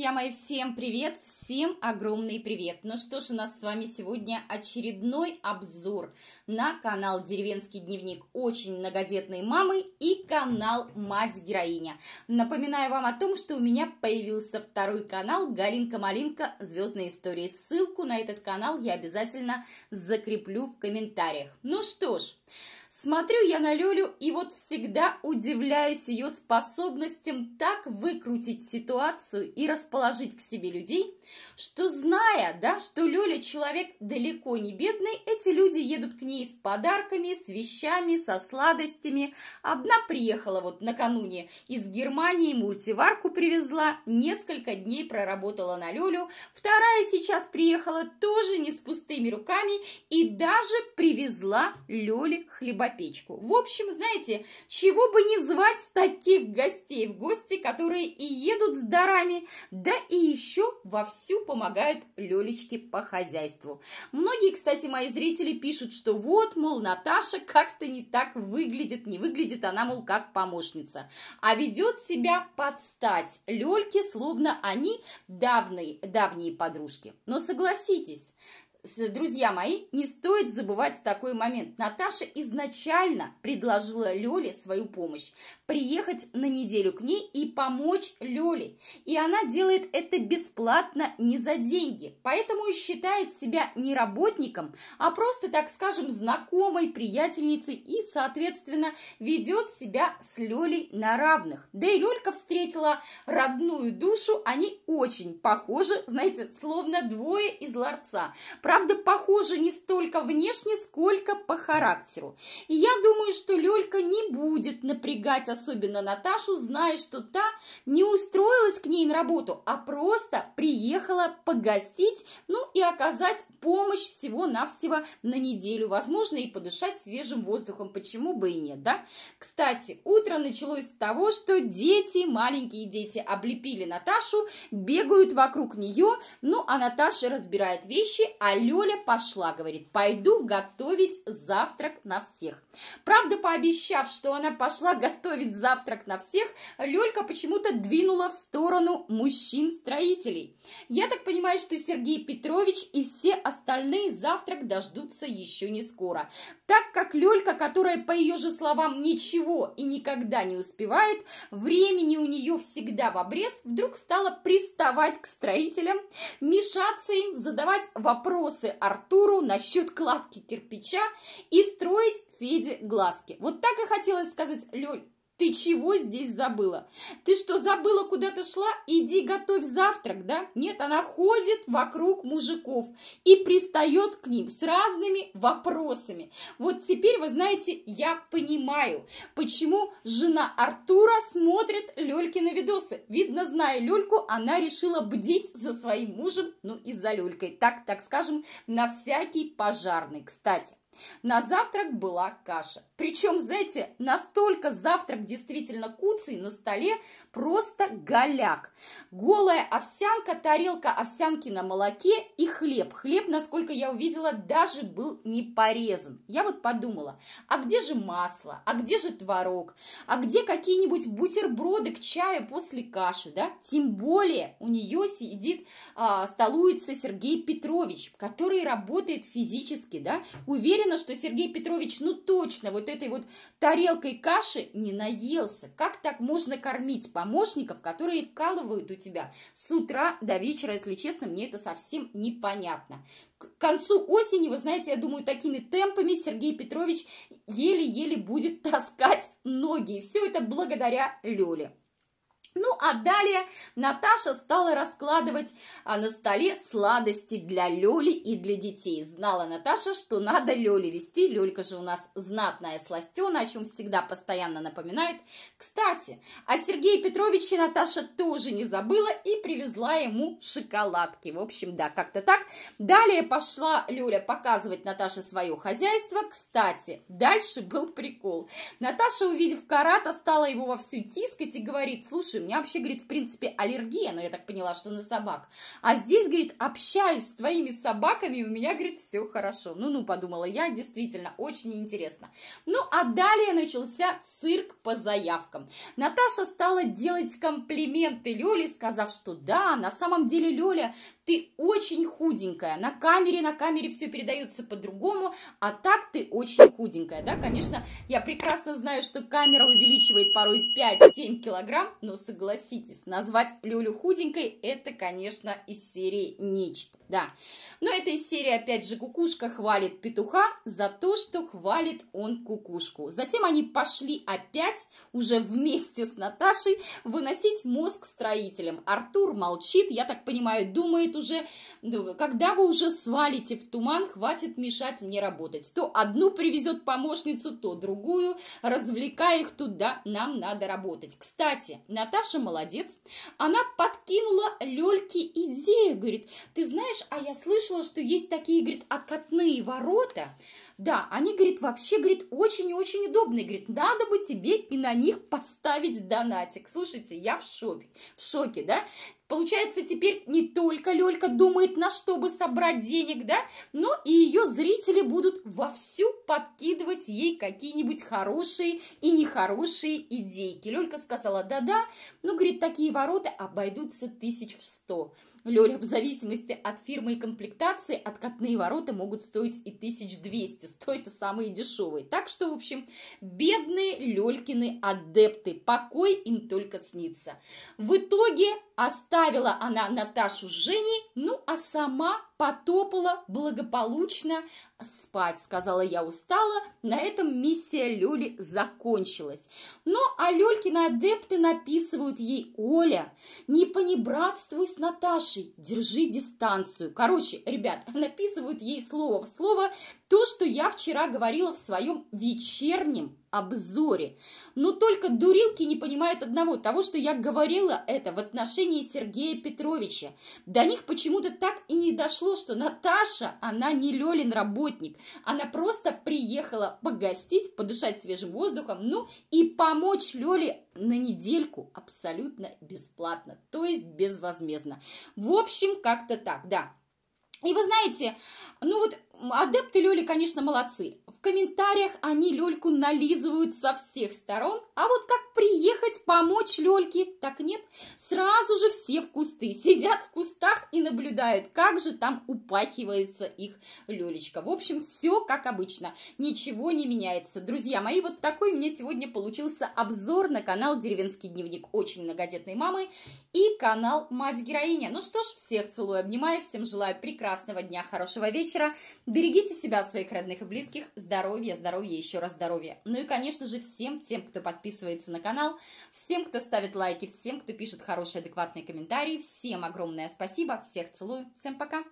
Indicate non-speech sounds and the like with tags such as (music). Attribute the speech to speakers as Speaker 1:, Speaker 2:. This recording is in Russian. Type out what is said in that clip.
Speaker 1: Друзья мои, всем привет, всем огромный привет. Ну что ж, у нас с вами сегодня очередной обзор на канал «Деревенский дневник» очень многодетной мамы и канал «Мать-героиня». Напоминаю вам о том, что у меня появился второй канал «Галинка-малинка. Звездные истории». Ссылку на этот канал я обязательно закреплю в комментариях. Ну что ж... Смотрю я на Лёлю и вот всегда удивляюсь ее способностям так выкрутить ситуацию и расположить к себе людей, что зная, да, что Лёля человек далеко не бедный, эти люди едут к ней с подарками, с вещами, со сладостями. Одна приехала вот накануне из Германии, мультиварку привезла, несколько дней проработала на Лёлю, вторая сейчас приехала тоже не с пустыми руками и даже привезла Лёле хлеб хлебопечку. В общем, знаете, чего бы не звать таких гостей в гости, которые и едут с дарами, да и еще вовсю помогают Лелечке по хозяйству. Многие, кстати, мои зрители пишут, что вот, мол, Наташа как-то не так выглядит, не выглядит она, мол, как помощница, а ведет себя под стать Лельке, словно они давние, давние подружки. Но согласитесь, друзья мои, не стоит забывать такой момент. Наташа изначально предложила Лёле свою помощь. Приехать на неделю к ней и помочь Лёле. И она делает это бесплатно, не за деньги. Поэтому и считает себя не работником, а просто, так скажем, знакомой, приятельницей и, соответственно, ведет себя с Лёлей на равных. Да и Лёлька встретила родную душу, они очень похожи, знаете, словно двое из ларца – Правда, похожа не столько внешне, сколько по характеру. И я думаю, что Лёлька не будет напрягать особенно Наташу, зная, что та не устроилась к ней на работу, а просто приехала погостить, ну и оказать помощь всего-навсего на неделю, возможно, и подышать свежим воздухом, почему бы и нет, да? Кстати, утро началось с того, что дети, маленькие дети, облепили Наташу, бегают вокруг нее, ну а Наташа разбирает вещи, а Люля пошла, говорит, пойду готовить завтрак на всех. Правда, пообещав, что она пошла готовить завтрак на всех, Лёлька почему-то двинула в сторону мужчин-строителей. Я так понимаю, что Сергей Петрович и все остальные завтрак дождутся еще не скоро. Так как Лёлька, которая, по ее же словам, ничего и никогда не успевает, времени у нее всегда в обрез, вдруг стала приставать к строителям, мешаться им, задавать вопросы вопросы Артуру насчет кладки кирпича и строить Феде глазки. Вот так и хотелось сказать, Лёль, ты чего здесь забыла? Ты что, забыла, куда то шла? Иди готовь завтрак, да? Нет, она ходит вокруг мужиков и пристает к ним с разными вопросами. Вот теперь, вы знаете, я понимаю, почему жена Артура смотрит на видосы. Видно, зная Лёльку, она решила бдить за своим мужем, ну и за Лёлькой. Так, так скажем, на всякий пожарный. Кстати, на завтрак была каша. Причем, знаете, настолько завтрак действительно куцый, на столе просто голяк. Голая овсянка, тарелка овсянки на молоке и хлеб. Хлеб, насколько я увидела, даже был не порезан. Я вот подумала, а где же масло, а где же творог, а где какие-нибудь бутерброды к чаю после каши, да? Тем более у нее сидит, а, столуется Сергей Петрович, который работает физически, да, уверен уверена, что Сергей Петрович ну точно вот этой вот тарелкой каши не наелся. Как так можно кормить помощников, которые вкалывают у тебя с утра до вечера, если честно, мне это совсем непонятно. К концу осени, вы знаете, я думаю, такими темпами Сергей Петрович еле-еле будет таскать ноги. И все это благодаря Лёле. Ну а далее Наташа стала раскладывать а, на столе сладости для Лёли и для детей. Знала Наташа, что надо Лёле вести. Лёлька же у нас знатная сластена, о чем всегда постоянно напоминает. Кстати, о Сергее Петровиче Наташа тоже не забыла и привезла ему шоколадки. В общем, да, как-то так. Далее пошла Лёля показывать Наташе свое хозяйство. Кстати, дальше был прикол. Наташа, увидев карата, стала его вовсю тискать и говорит, слушай, у меня вообще, говорит, в принципе, аллергия, но я так поняла, что на собак. А здесь, говорит, общаюсь с твоими собаками, и у меня, говорит, все хорошо. Ну-ну, подумала я, действительно, очень интересно. Ну, а далее начался цирк по заявкам. Наташа стала делать комплименты Лёле, сказав, что да, на самом деле Лёля ты очень худенькая. На камере, на камере все передается по-другому, а так ты очень худенькая, да, конечно, я прекрасно знаю, что камера увеличивает порой 5-7 килограмм, но согласитесь, назвать Люлю худенькой, это, конечно, из серии нечто, да. Но это из серии, опять же, кукушка хвалит петуха за то, что хвалит он кукушку. Затем они пошли опять, уже вместе с Наташей, выносить мозг строителям. Артур молчит, я так понимаю, думает уже, ну, когда вы уже свалите в туман, хватит мешать мне работать. То одну привезет помощницу, то другую, развлекая их туда, нам надо работать. Кстати, Наташа молодец, она подкинула Лельке идею, говорит, ты знаешь, а я слышала, что есть такие, говорит, откатные ворота, да, они, говорит, вообще, говорит, очень и очень удобные. Говорит, надо бы тебе и на них поставить донатик. Слушайте, я в шоке, в шоке, да? Получается, теперь не только Лёлька думает, на что бы собрать денег, да, но и ее зрители будут вовсю подкидывать ей какие-нибудь хорошие и нехорошие идейки. Лёлька сказала, да-да, ну, говорит, такие ворота обойдутся тысяч в сто. Лёля, в зависимости от фирмы и комплектации, откатные ворота могут стоить и 1200, стоят и самые дешевые. Так что, в общем, бедные Лёлькины адепты, покой им только снится. В итоге оставила она Наташу с Женей, ну а сама потопала благополучно спать, сказала я устала. На этом миссия Люли закончилась. Но а Лёлькины адепты написывают ей «Оля, не понебратствуй с Наташей, держи дистанцию». Короче, ребят, (laughs) написывают ей слово в слово то, что я вчера говорила в своем вечернем обзоре. Но только дурилки не понимают одного, того, что я говорила это в отношении Сергея Петровича. До них почему-то так и не дошло, что Наташа, она не Лёлин работник, она просто приехала погостить, подышать свежим воздухом, ну и помочь Лёле на недельку абсолютно бесплатно, то есть безвозмездно. В общем, как-то так, да. И вы знаете, ну вот Адепты Лёли, конечно, молодцы. В комментариях они Лёльку нализывают со всех сторон, а вот как приехать помочь Лёльке, так нет. Сразу же все в кусты, сидят в кустах и наблюдают, как же там упахивается их Лёлечка. В общем, все как обычно, ничего не меняется. Друзья мои, вот такой мне сегодня получился обзор на канал «Деревенский дневник» очень многодетной мамы и канал «Мать-героиня». Ну что ж, всех целую, обнимаю, всем желаю прекрасного дня, хорошего вечера. Берегите себя, своих родных и близких. Здоровья, здоровья, еще раз здоровья. Ну и, конечно же, всем тем, кто подписывается на канал, всем, кто ставит лайки, всем, кто пишет хорошие, адекватные комментарии. Всем огромное спасибо. Всех целую. Всем пока.